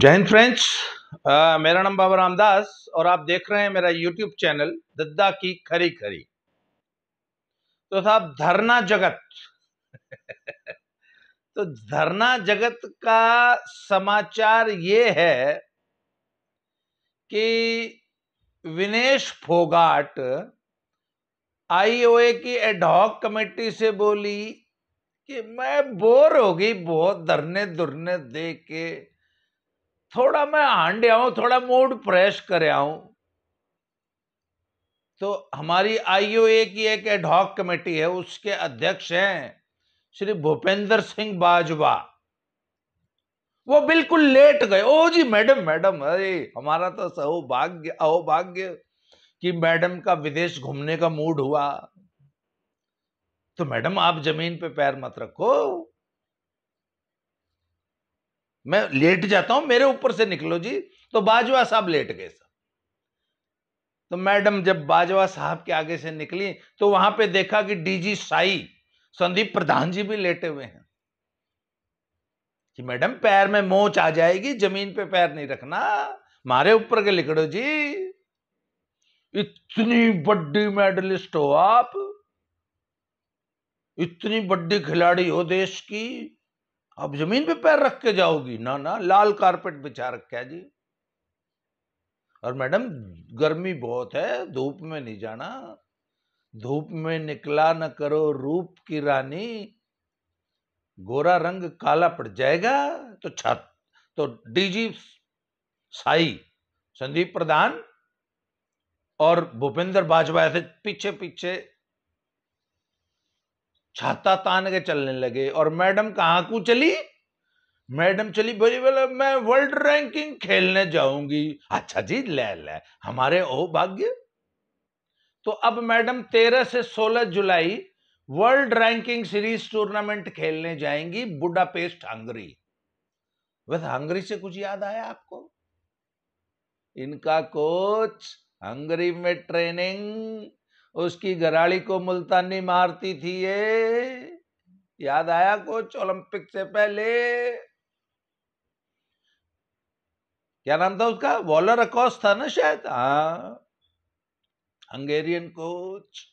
जय हिंद फ्रेंड्स मेरा नाम बाबा रामदास और आप देख रहे हैं मेरा यूट्यूब चैनल दद्दा की खरी खरी तो साहब धरना जगत तो धरना जगत का समाचार ये है कि विनेश फोगाट आईओए की एडहॉक कमेटी से बोली कि मैं बोर होगी बहुत धरने धुरने दे के थोड़ा मैं हांड आऊं थोड़ा मूड फ्रेश कर आऊं तो हमारी ए की एक एडॉक कमेटी है उसके अध्यक्ष हैं श्री भूपेंद्र सिंह बाजवा वो बिल्कुल लेट गए ओ जी मैडम मैडम अरे हमारा तो सौभाग्य अहोभाग्य कि मैडम का विदेश घूमने का मूड हुआ तो मैडम आप जमीन पे पैर मत रखो मैं लेट जाता हूं मेरे ऊपर से निकलो जी तो बाजवा साहब लेट गए सर तो मैडम जब बाजवा साहब के आगे से निकली तो वहां पे देखा कि डीजी साई संदीप प्रधान जी भी लेटे हुए हैं कि मैडम पैर में मोच आ जाएगी जमीन पे पैर नहीं रखना मारे ऊपर के लिखड़ो जी इतनी बड़ी मेडलिस्ट हो आप इतनी बड़ी खिलाड़ी हो देश की आप जमीन पे पैर रख के जाओगी ना ना लाल कारपेट बिछा रखा है जी और मैडम गर्मी बहुत है धूप में नहीं जाना धूप में निकला न करो रूप की रानी गोरा रंग काला पड़ जाएगा तो छत तो डीजी साई संदीप प्रधान और भूपेंद्र बाजवा ऐसे पीछे पीछे छाता तान के चलने लगे और मैडम कहाँ को चली मैडम चली बोली बोले मैं वर्ल्ड रैंकिंग खेलने जाऊंगी अच्छा जी ले ले हमारे ओ भाग्य तो अब मैडम तेरह से सोलह जुलाई वर्ल्ड रैंकिंग सीरीज टूर्नामेंट खेलने जाएंगी बुडापेस्ट हंगरी वैसे हंगरी से कुछ याद आया आपको इनका कोच हंगरी में ट्रेनिंग उसकी गराड़ी को मुल्तानी मारती थी ये याद आया कुछ ओलंपिक से पहले क्या नाम था उसका वॉलर अकॉस था ना शायद हाँ हंगेरियन कोच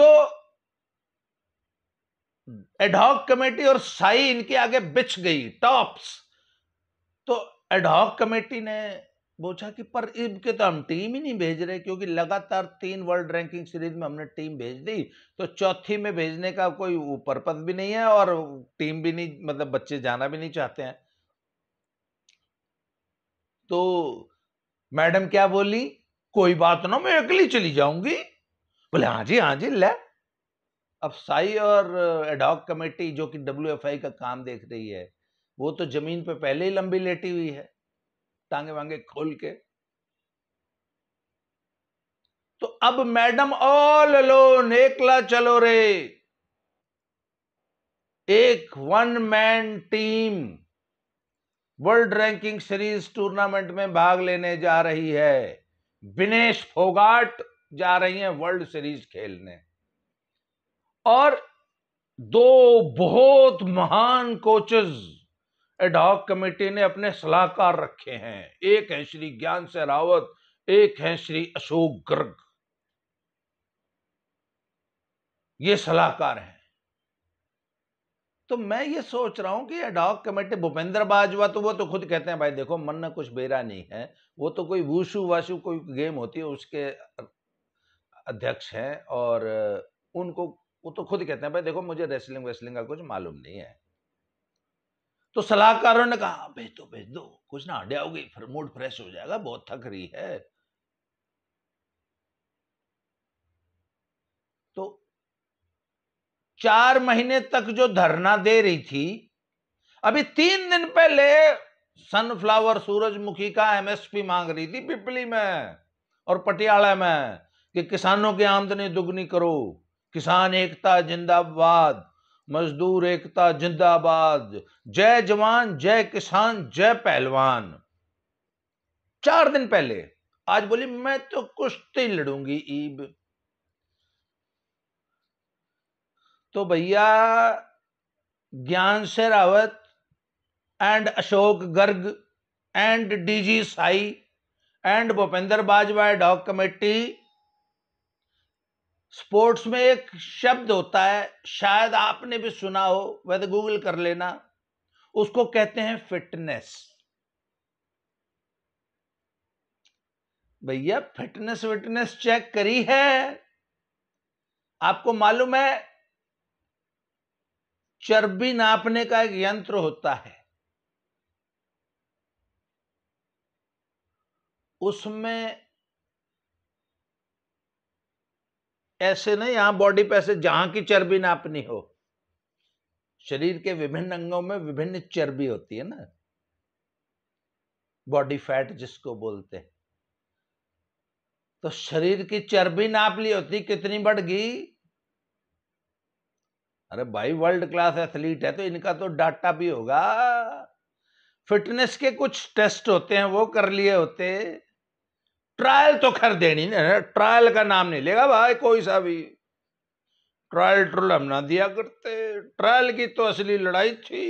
तो एडहॉक कमेटी और साई इनके आगे बिछ गई टॉप्स तो एडहॉक कमेटी ने पूछा कि पर इनके तो हम टीम ही नहीं भेज रहे क्योंकि लगातार तीन वर्ल्ड रैंकिंग सीरीज में हमने टीम भेज दी तो चौथी में भेजने का कोई पर्पज भी नहीं है और टीम भी नहीं मतलब बच्चे जाना भी नहीं चाहते हैं तो मैडम क्या बोली कोई बात ना मैं अगली चली जाऊंगी बोले हाँ जी हाँ जी ले अब साई और एडॉक कमेटी जो कि डब्ल्यू का काम देख रही है वो तो जमीन पर पहले ही लंबी लेटी हुई है टांगे वांगे खोल के तो अब मैडम ऑल अलोन एकला चलो रे एक one man team world ranking series tournament में भाग लेने जा रही है विनेश फोगाट जा रही है वर्ल्ड सीरीज खेलने और दो बहुत महान कोचेज़ एडॉक कमेटी ने अपने सलाहकार रखे हैं एक है श्री ज्ञान से रावत एक है श्री अशोक गर्ग ये सलाहकार हैं तो मैं ये सोच रहा हूं कि एडॉक कमेटी भूपेंद्र बाजवा तो वो तो खुद कहते हैं भाई देखो मन में कुछ बेरा नहीं है वो तो कोई वूशु वाशु कोई गेम होती है उसके अध्यक्ष हैं और उनको वो तो खुद कहते हैं भाई देखो मुझे रेसलिंग वेस्लिंग का कुछ मालूम नहीं है तो सलाहकारों ने कहा भेज दो भेज दो कुछ ना हंडिया होगी फिर मूड फ्रेश हो जाएगा बहुत थक रही है तो चार महीने तक जो धरना दे रही थी अभी तीन दिन पहले सनफ्लावर सूरजमुखी का एमएसपी मांग रही थी पिपली में और पटियाला में कि किसानों की आमदनी दुगनी करो किसान एकता जिंदाबाद मजदूर एकता जिंदाबाद जय जवान जय किसान जय पहलवान चार दिन पहले आज बोली मैं तो कुश्ती लड़ूंगी ईब तो भैया ज्ञान से Rawat and Ashok Garg and DG SAI and Bhupendra Bajwa डॉग कमेटी स्पोर्ट्स में एक शब्द होता है शायद आपने भी सुना हो वह तो गूगल कर लेना उसको कहते हैं फिटनेस भैया फिटनेस विटनेस चेक करी है आपको मालूम है चर्बी नापने का एक यंत्र होता है उसमें ऐसे नहीं यहां बॉडी पे ऐसे जहां की चर्बी नापनी हो शरीर के विभिन्न अंगों में विभिन्न चर्बी होती है ना बॉडी फैट जिसको बोलते हैं तो शरीर की चर्बी नाप ली होती कितनी बढ़ गई अरे भाई वर्ल्ड क्लास एथलीट है तो इनका तो डाटा भी होगा फिटनेस के कुछ टेस्ट होते हैं वो कर लिए होते हैं ट्रायल तो खैर देनी ना ट्रायल का नाम नहीं लेगा भाई कोई सा भी ट्रायल ट्रुल हम ना दिया करते ट्रायल की तो असली लड़ाई थी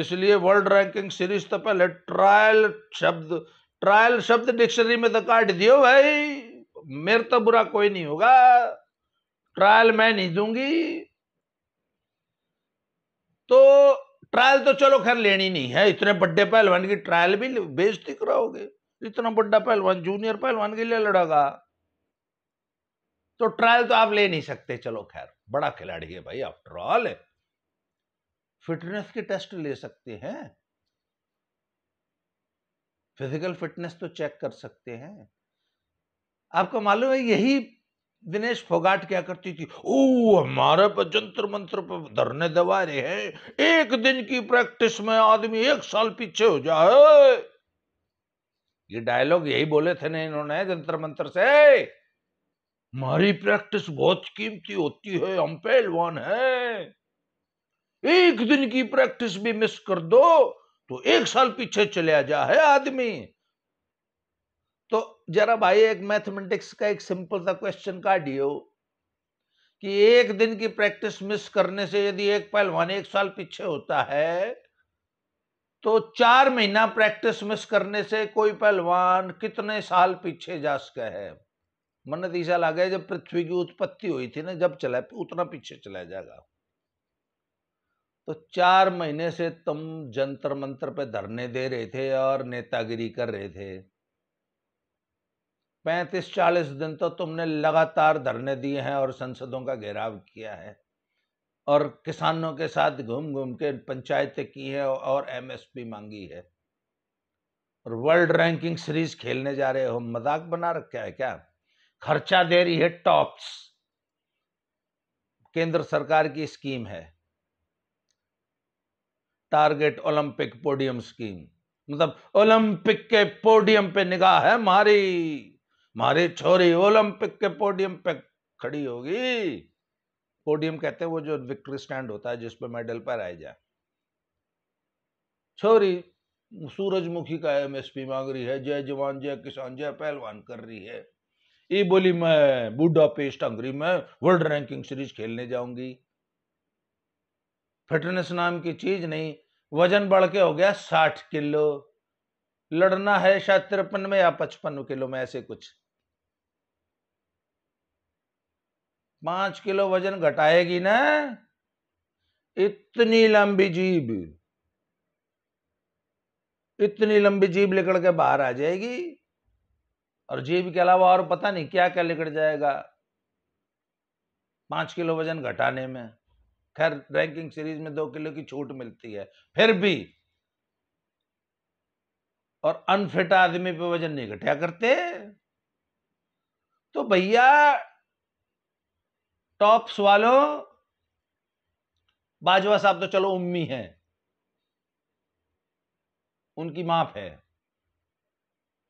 इसलिए वर्ल्ड रैंकिंग सीरीज तो पहले ट्रायल शब्द ट्रायल शब्द डिक्शनरी में तो काट दियो भाई मेरे तो बुरा कोई नहीं होगा ट्रायल मैं नहीं दूंगी तो ट्रायल तो चलो खैर लेनी नहीं है इतने बड्डे पहलवान की ट्रायल भी बेइज्जती कराओगे इतना बड़ा पहलवान जूनियर पहलवान के लिए लड़ेगा तो ट्रायल तो आप ले नहीं सकते चलो खैर बड़ा खिलाड़ी है भाई आफ्टर ऑल फिटनेस के टेस्ट ले सकते हैं फिजिकल फिटनेस तो चेक कर सकते हैं आपको मालूम है यही दिनेश फोगाट क्या करती थी ओ हमारे पर जंत्र मंत्र पर धरने दबा रहे हैं एक दिन की प्रैक्टिस में आदमी एक साल पीछे हो जाए ये डायलॉग यही बोले थे ना इन्होंने जंतर मंत्र से हमारी प्रैक्टिस बहुत कीमती होती है हम पहलवान है एक दिन की प्रैक्टिस भी मिस कर दो तो एक साल पीछे चले आ जा है आदमी तो जरा भाई एक मैथमेटिक्स का एक सिंपल सा क्वेश्चन काटियो कि एक दिन की प्रैक्टिस मिस करने से यदि एक पहलवान एक साल पीछे होता है तो चार महीना प्रैक्टिस मिस करने से कोई पहलवान कितने साल पीछे जा सके है मन ईसा आ गया जब पृथ्वी की उत्पत्ति हुई थी ना जब चला उतना पीछे चला जाएगा तो चार महीने से तुम जंतर मंत्र पे धरने दे रहे थे और नेतागिरी कर रहे थे पैंतीस चालीस दिन तो तुमने लगातार धरने दिए हैं और संसदों का घेराव किया है और किसानों के साथ घूम घूम के पंचायतें की है और एमएसपी मांगी है और वर्ल्ड रैंकिंग सीरीज खेलने जा रहे हो मजाक बना रखा है क्या खर्चा दे रही है टॉप्स केंद्र सरकार की स्कीम है टारगेट ओलंपिक पोडियम स्कीम मतलब ओलंपिक के पोडियम पे निगाह है मारी मारी छोरी ओलंपिक के पोडियम पे खड़ी होगी पोडियम कहते हैं वो जो विक्ट्री स्टैंड होता है जिस पर मेडल पर आए जाए छोरी सूरजमुखी का पी मांग रही है जय जवान जय किसान जय पहलवान कर रही है ये बोली मैं बूढ़ा पेस्ट हंगरी में वर्ल्ड रैंकिंग सीरीज खेलने जाऊंगी फिटनेस नाम की चीज नहीं वजन बढ़ के हो गया साठ किलो लड़ना है शायद तिरपन में या पचपन किलो में ऐसे कुछ पांच किलो वजन घटाएगी ना इतनी लंबी जीभ इतनी लंबी जीभ लिकड़ के बाहर आ जाएगी और जीभ के अलावा और पता नहीं क्या क्या लिकट जाएगा पांच किलो वजन घटाने में खैर रैंकिंग सीरीज में दो किलो की छूट मिलती है फिर भी और अनफिट आदमी पे वजन नहीं घटिया करते तो भैया टॉप वालों बाजवा साहब तो चलो उम्मी है उनकी माफ है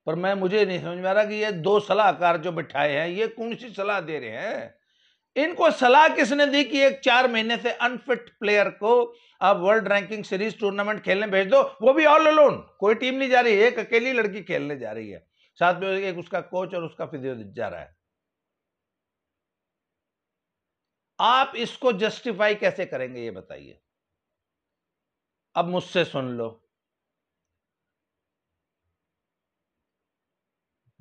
पर मैं मुझे नहीं समझ में आ रहा कि ये दो सलाहकार जो बिठाए हैं ये कौन सी सलाह दे रहे हैं इनको सलाह किसने दी कि एक चार महीने से अनफिट प्लेयर को आप वर्ल्ड रैंकिंग सीरीज टूर्नामेंट खेलने भेज दो वो भी ऑल अलोन कोई टीम नहीं जा रही है एक अकेली लड़की खेलने जा रही है साथ में एक उसका कोच और उसका फिजियो जा रहा है आप इसको जस्टिफाई कैसे करेंगे ये बताइए अब मुझसे सुन लो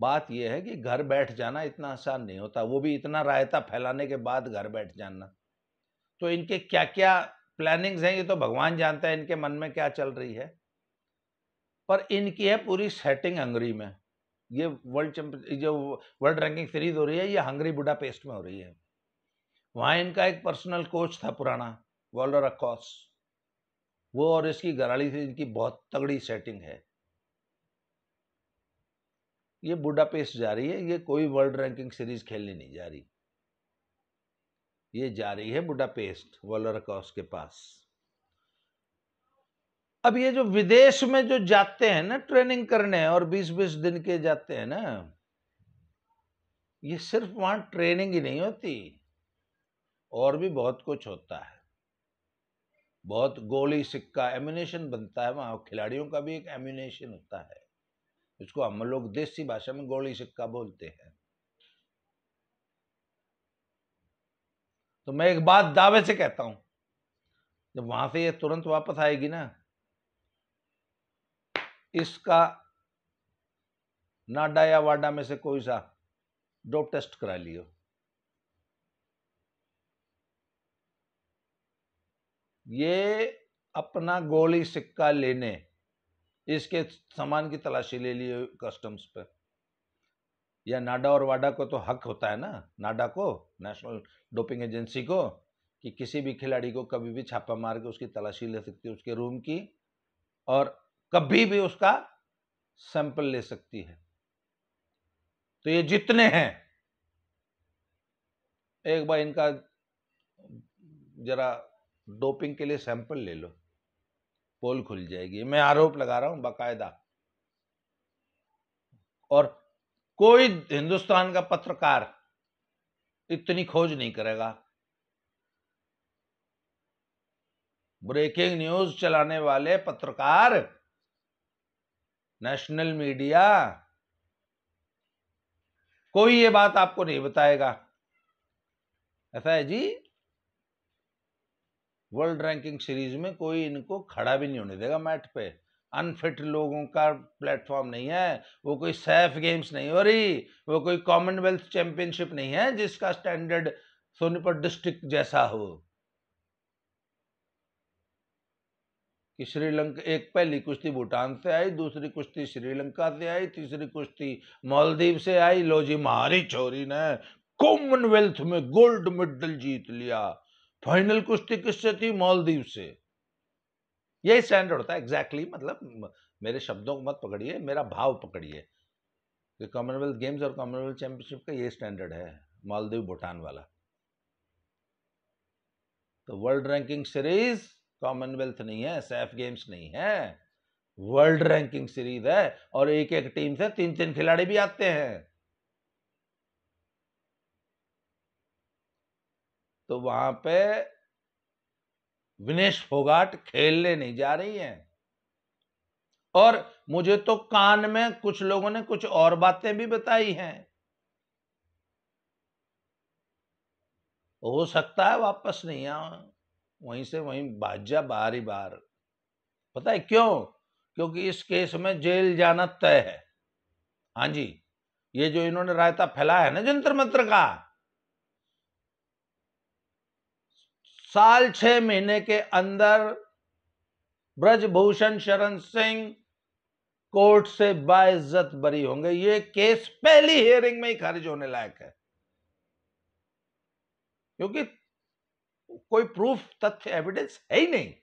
बात यह है कि घर बैठ जाना इतना आसान नहीं होता वो भी इतना रायता फैलाने के बाद घर बैठ जाना तो इनके क्या क्या प्लानिंग्स हैं ये तो भगवान जानता है इनके मन में क्या चल रही है पर इनकी है पूरी सेटिंग हंगरी में ये वर्ल्ड चैंपियन जो वर्ल्ड रैंकिंग सीरीज हो रही है ये हंगरी बुडापेस्ट में हो रही है वहाँ इनका एक पर्सनल कोच था पुराना वॉलर अकॉस वो और इसकी गराड़ी थी इनकी बहुत तगड़ी सेटिंग है ये बुडापेस्ट जा रही है ये कोई वर्ल्ड रैंकिंग सीरीज खेलने नहीं जा रही ये जा रही है बुडापेस्ट वॉलर अकॉस के पास अब ये जो विदेश में जो जाते हैं ना ट्रेनिंग करने और बीस बीस दिन के जाते हैं ना ये सिर्फ वहां ट्रेनिंग ही नहीं होती और भी बहुत कुछ होता है बहुत गोली सिक्का एम्यूनेशन बनता है वहाँ खिलाड़ियों का भी एक एम्यूनेशन होता है इसको हम लोग देसी भाषा में गोली सिक्का बोलते हैं तो मैं एक बात दावे से कहता हूं जब वहां से ये तुरंत वापस आएगी ना इसका नाडा या वाडा में से कोई सा डोप टेस्ट करा लियो ये अपना गोली सिक्का लेने इसके सामान की तलाशी ले लिए कस्टम्स पर या नाडा और वाडा को तो हक होता है ना नाडा को नेशनल डोपिंग एजेंसी को कि किसी भी खिलाड़ी को कभी भी छापा मार के उसकी तलाशी ले सकती है उसके रूम की और कभी भी उसका सैंपल ले सकती है तो ये जितने हैं एक बार इनका जरा डोपिंग के लिए सैंपल ले लो पोल खुल जाएगी मैं आरोप लगा रहा हूं बाकायदा और कोई हिंदुस्तान का पत्रकार इतनी खोज नहीं करेगा ब्रेकिंग न्यूज चलाने वाले पत्रकार नेशनल मीडिया कोई ये बात आपको नहीं बताएगा ऐसा है जी वर्ल्ड रैंकिंग सीरीज में कोई इनको खड़ा भी नहीं होने देगा मैट पे अनफिट लोगों का प्लेटफॉर्म नहीं है वो कोई सैफ गेम्स नहीं हो रही वो कोई कॉमनवेल्थ चैंपियनशिप नहीं है जिसका स्टैंडर्ड सोनीपत डिस्ट्रिक्ट जैसा हो कि श्रीलंका एक पहली कुश्ती भूटान से आई दूसरी कुश्ती श्रीलंका से आई तीसरी कुश्ती मालदीव से आई लो जी हमारी छोरी ने कॉमनवेल्थ में गोल्ड मेडल जीत लिया तो फाइनल कुश्ती किससे थी मालदीव से यही स्टैंडर्ड होता है एग्जैक्टली exactly, मतलब मेरे शब्दों को मत पकड़िए मेरा भाव पकड़िए कि कॉमनवेल्थ गेम्स और कॉमनवेल्थ चैंपियनशिप का ये स्टैंडर्ड है मालदीव भूटान वाला तो वर्ल्ड रैंकिंग सीरीज कॉमनवेल्थ नहीं है सैफ गेम्स नहीं है वर्ल्ड रैंकिंग सीरीज है और एक एक टीम से तीन तीन खिलाड़ी भी आते हैं तो वहां पे विनेश फोगाट खेलने नहीं जा रही है और मुझे तो कान में कुछ लोगों ने कुछ और बातें भी बताई हैं हो सकता है वापस नहीं आ वहीं से वहीं बाजा बार ही बार पता है क्यों क्योंकि इस केस में जेल जाना तय है हाँ जी ये जो इन्होंने रायता फैलाया है ना जंतर मंत्र का साल छ महीने के अंदर ब्रजभूषण शरण सिंह कोर्ट से बाइज्जत बरी होंगे ये केस पहली हियरिंग में ही खारिज होने लायक है क्योंकि कोई प्रूफ तथ्य एविडेंस है ही नहीं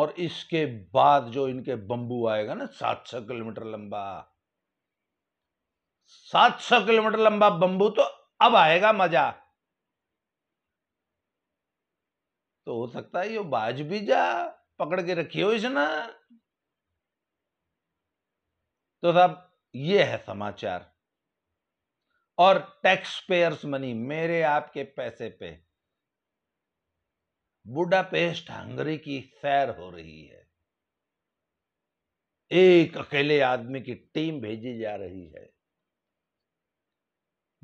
और इसके बाद जो इनके बंबू आएगा ना सात सौ किलोमीटर लंबा सात सौ किलोमीटर लंबा बंबू तो अब आएगा मजा तो हो सकता है ये बाज भी जा पकड़ के रखी हो इसने तो साहब ये है समाचार और टैक्स पेयर्स मनी मेरे आपके पैसे पे बुडापेस्ट हंगरी की सैर हो रही है एक अकेले आदमी की टीम भेजी जा रही है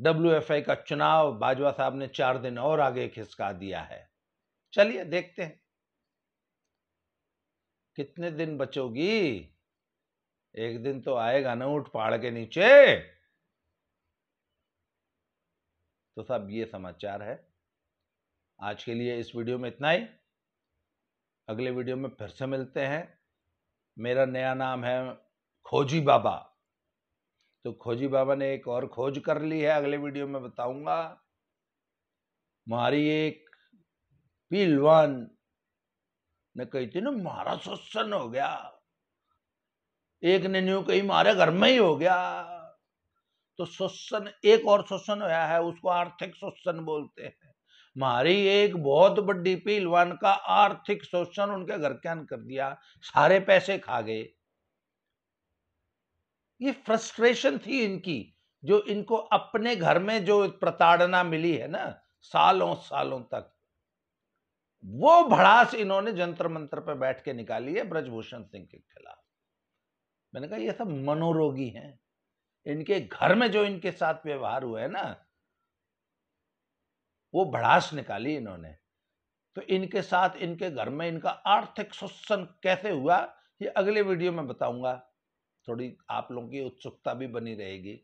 डब्ल्यू का चुनाव बाजवा साहब ने चार दिन और आगे खिसका दिया है चलिए देखते हैं कितने दिन बचोगी एक दिन तो आएगा ना उठ पहाड़ के नीचे तो सब ये समाचार है आज के लिए इस वीडियो में इतना ही अगले वीडियो में फिर से मिलते हैं मेरा नया नाम है खोजी बाबा तो खोजी बाबा ने एक और खोज कर ली है अगले वीडियो में बताऊंगा हमारी एक पीलवान ने कही थी ना मारा शोषण हो गया एक ने न्यू कही मारे घर में ही हो गया तो शोषण एक और शोषण होया है उसको आर्थिक शोषण बोलते हैं मारी एक बहुत बड़ी पीलवान का आर्थिक शोषण उनके घर के कर दिया सारे पैसे खा गए ये फ्रस्ट्रेशन थी इनकी जो इनको अपने घर में जो प्रताड़ना मिली है ना सालों सालों तक वो भड़ास इन्होंने जंतर मंत्र पर बैठ के निकाली है ब्रजभूषण सिंह के खिलाफ मैंने कहा ये सब मनोरोगी हैं इनके घर में जो इनके साथ व्यवहार हुआ है ना वो भड़ास निकाली इन्होंने तो इनके साथ इनके घर में इनका आर्थिक शोषण कैसे हुआ ये अगले वीडियो में बताऊंगा थोड़ी आप लोगों की उत्सुकता भी बनी रहेगी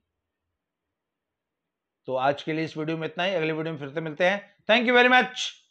तो आज के लिए इस वीडियो में इतना ही अगले वीडियो में फिर से मिलते हैं थैंक यू वेरी मच